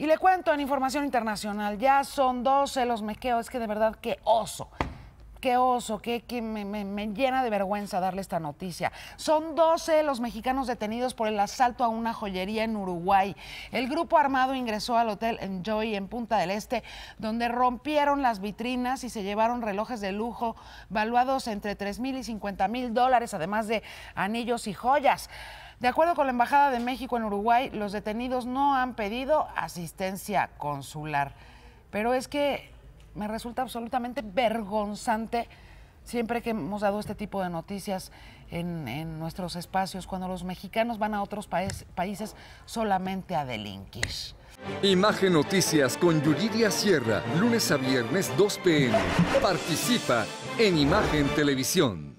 Y le cuento en información internacional, ya son 12 los mequeos, es que de verdad qué oso. Qué oso, que, me, llena de vergüenza darle esta noticia. Son 12 los mexicanos detenidos por el asalto a una joyería en Uruguay. El grupo armado ingresó al hotel Enjoy en Punta del Este, donde rompieron las vitrinas y se llevaron relojes de lujo valuados entre 3 mil y 50 mil dólares, además de anillos y joyas. De acuerdo con la Embajada de México en Uruguay, los detenidos no han pedido asistencia consular. Pero es que me resulta absolutamente vergonzante siempre que hemos dado este tipo de noticias en, nuestros espacios, cuando los mexicanos van a otros países solamente a delinquir. Imagen Noticias con Yuridia Sierra, lunes a viernes 2 pm. Participa en Imagen Televisión.